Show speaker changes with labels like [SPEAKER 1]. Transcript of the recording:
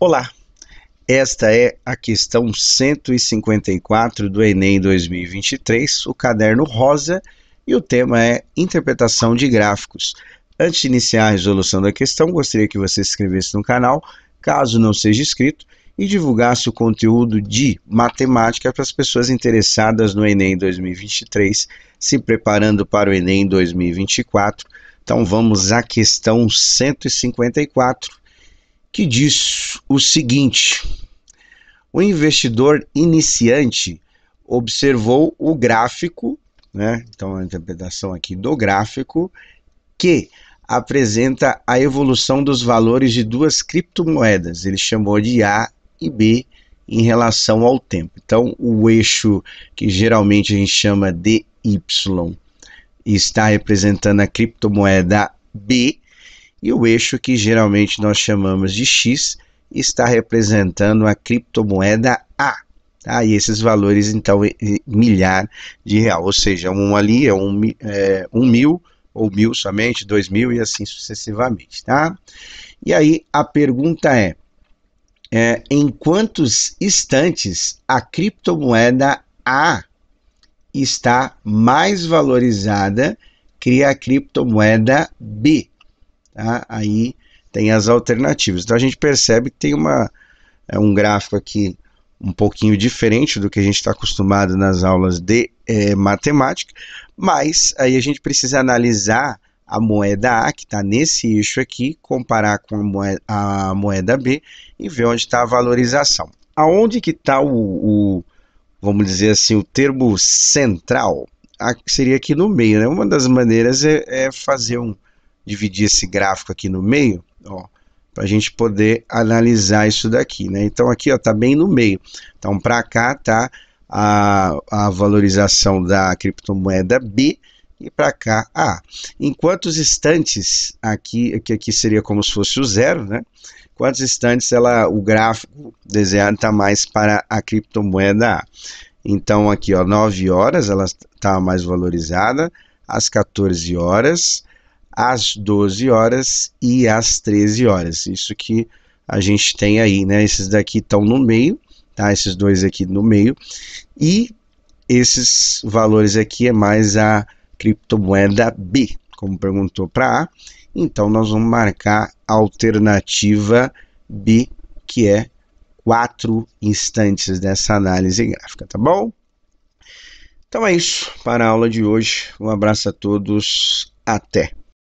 [SPEAKER 1] Olá, esta é a questão 154 do Enem 2023, o caderno rosa, e o tema é interpretação de gráficos. Antes de iniciar a resolução da questão, gostaria que você se inscrevesse no canal, caso não seja inscrito, e divulgasse o conteúdo de matemática para as pessoas interessadas no Enem 2023, se preparando para o Enem 2024. Então vamos à questão 154 que diz o seguinte: o investidor iniciante observou o gráfico, né? então a interpretação aqui do gráfico, que apresenta a evolução dos valores de duas criptomoedas. Ele chamou de A e B em relação ao tempo. Então, o eixo que geralmente a gente chama de Y está representando a criptomoeda B e o eixo que geralmente nós chamamos de X está representando a criptomoeda A. Tá? E esses valores, então, milhar de real, ou seja, um ali é um, é, um mil, ou mil somente, dois mil e assim sucessivamente, tá? E aí a pergunta é, é em quantos instantes a criptomoeda A está mais valorizada que a criptomoeda B? tá? aí tem as alternativas. Então a gente percebe que tem uma, é um gráfico aqui um pouquinho diferente do que a gente está acostumado nas aulas de é, matemática, mas aí a gente precisa analisar a moeda A, que está nesse eixo aqui, comparar com a moeda, a moeda B e ver onde está a valorização. Aonde que está o, o, vamos dizer assim, o termo central? seria aqui no meio, né? Uma das maneiras é, é fazer um, dividir esse gráfico aqui no meio, ó, para a gente poder analisar isso daqui, né? Então aqui ó, tá bem no meio. Então para cá tá a, a valorização da criptomoeda B e para cá A. Enquanto os instantes aqui, que aqui seria como se fosse o zero, né? Quantos instantes ela, o gráfico desenhado está mais para a criptomoeda A. Então aqui ó, 9 horas ela está mais valorizada, às 14 horas, às 12 horas e às 13 horas. Isso que a gente tem aí, né? Esses daqui estão no meio, tá? Esses dois aqui no meio. E esses valores aqui é mais a criptomoeda B, como perguntou para A. Então nós vamos marcar a alternativa B, que é quatro instantes dessa análise gráfica, tá bom? Então é isso para a aula de hoje. Um abraço a todos. Até!